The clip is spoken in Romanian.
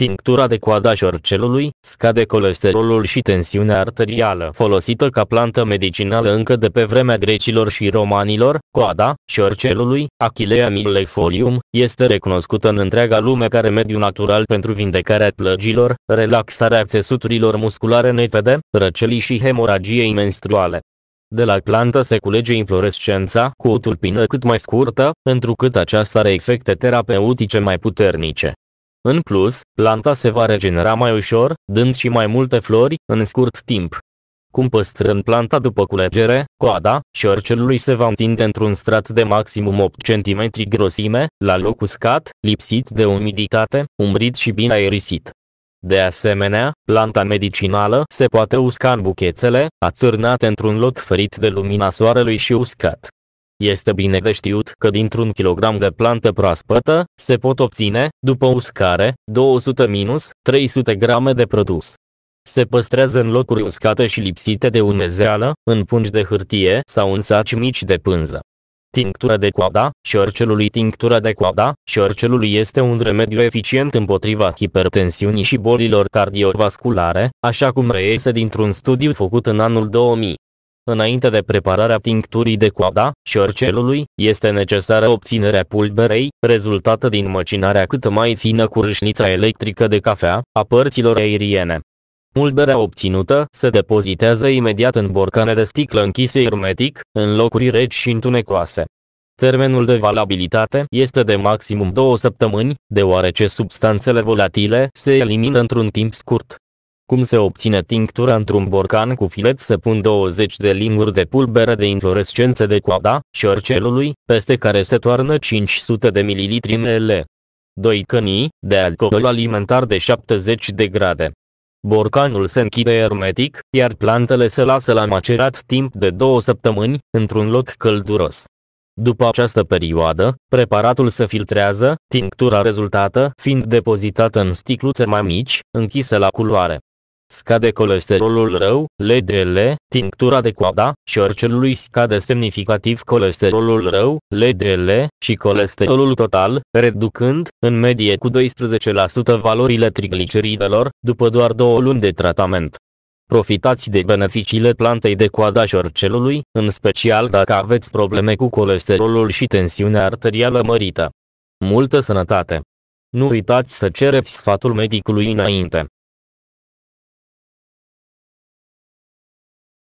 Tinctura de coada șorcelului scade colesterolul și tensiunea arterială. Folosită ca plantă medicinală încă de pe vremea grecilor și romanilor, coada șorcelului, Achillea millefolium, este recunoscută în întreaga lume ca remediu natural pentru vindecarea plăgilor, relaxarea țesuturilor musculare netede, răcelii și hemoragiei menstruale. De la plantă se culege inflorescența cu o tulpină cât mai scurtă, întrucât aceasta are efecte terapeutice mai puternice. În plus, planta se va regenera mai ușor, dând și mai multe flori, în scurt timp. Cum păstrăm planta după culegere, coada șorcelului se va întinde într-un strat de maximum 8 cm grosime, la loc uscat, lipsit de umiditate, umbrit și bine aerisit. De asemenea, planta medicinală se poate usca în buchețele, atârnate într-un loc ferit de lumina soarelui și uscat. Este bine de știut că dintr-un kilogram de plantă proaspătă, se pot obține, după uscare, 200-300 grame de produs. Se păstrează în locuri uscate și lipsite de umezeală, în pungi de hârtie sau în saci mici de pânză. Tinctura de coada, șorcelului Tinctura de coada, șorcelului este un remediu eficient împotriva hipertensiunii și bolilor cardiovasculare, așa cum reiese dintr-un studiu făcut în anul 2000. Înainte de prepararea tincturii de coada și orcelului, este necesară obținerea pulberei, rezultată din măcinarea cât mai fină cu râșnița electrică de cafea, a părților aeriene. Pulberea obținută se depozitează imediat în borcane de sticlă închise hermetic, în locuri reci și întunecoase. Termenul de valabilitate este de maximum două săptămâni, deoarece substanțele volatile se elimină într-un timp scurt, cum se obține tinctura într-un borcan cu filet se pun 20 de linguri de pulbere de inflorescențe de coada, șorcelului, peste care se toarnă 500 de ml ml. 2 cănii, de alcool alimentar de 70 de grade. Borcanul se închide ermetic, iar plantele se lasă la macerat timp de două săptămâni, într-un loc călduros. După această perioadă, preparatul se filtrează, tinctura rezultată fiind depozitată în sticluțe mai mici, închise la culoare. Scade colesterolul rău, LDL, tinctura de coada, șorcelului scade semnificativ colesterolul rău, LDL, și colesterolul total, reducând, în medie cu 12% valorile trigliceridelor, după doar două luni de tratament. Profitați de beneficiile plantei de coada șorcelului, în special dacă aveți probleme cu colesterolul și tensiunea arterială mărită. Multă sănătate! Nu uitați să cereți sfatul medicului înainte.